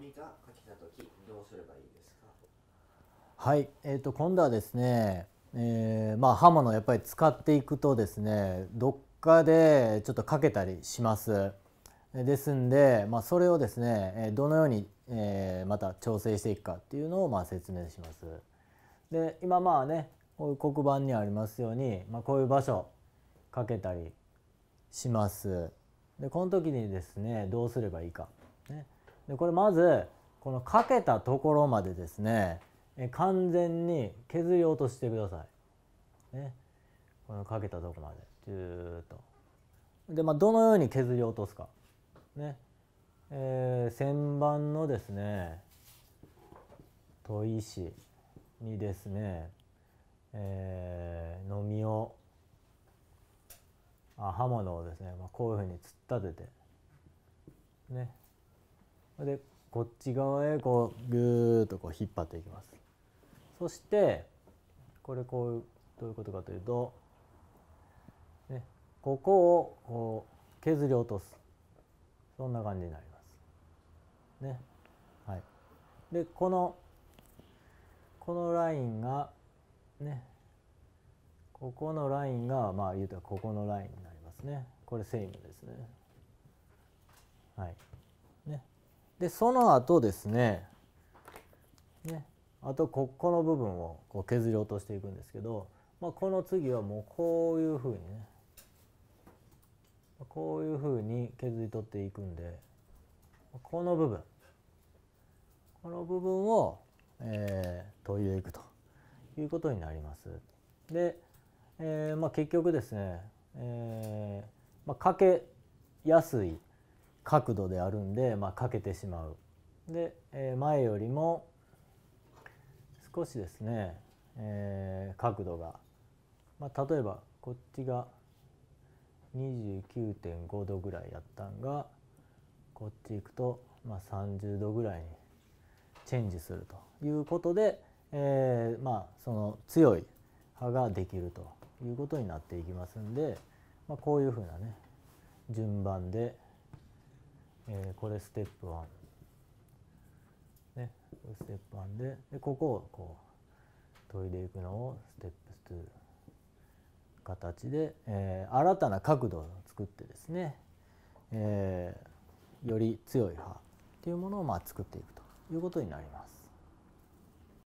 みが来たきどうすればいいですかはい、えーと、今度はですね、えー、まあ刃物やっぱり使っていくとですねどっかでちょっとかけたりします。ですんで、まあ、それをですねどのように、えー、また調整していくかっていうのをまあ説明します。で今まあねこういう黒板にありますように、まあ、こういう場所かけたりします。でこの時にですねどうすればいいか。ねでこれまずこのかけたところまでですね完全に削り落としてください。ね、このかけたとこまでじゅーと。でまあどのように削り落とすか。ねえー、旋盤のですね砥石にですね、えー、のみをあ刃物をですね、まあ、こういうふうに突っ立ててねでこっち側へこうぐーっとこう引っ張っていきますそしてこれこうどういうことかというと、ね、ここをこう削り落とすそんな感じになりますねはいでこのこのラインがねここのラインがまあ言うたらここのラインになりますねこれセイムですねはいでその後ですねねあとここの部分をこう削り落としていくんですけど、まあ、この次はもうこういうふうにねこういうふうに削り取っていくんでこの部分この部分を、えー、研いでいくということになります。で、えーまあ、結局ですね、えーまあ、かけやすい角度であるんで、まあ、かけてしまう。で、えー、前よりも少しですね、えー、角度が、まあ、例えばこっちが29.5度ぐらいやったんがこっち行くと、まあ、30度ぐらいにチェンジするということで、えー、まあその強い歯ができるということになっていきますんで、まあ、こういうふうなね順番でえー、これステップ1。ね、これステップ1ででここをこう研いでいくのをステップ2形で、えー、新たな角度を作ってですね、えー、より強い歯っていうものをまあ作っていくということになります。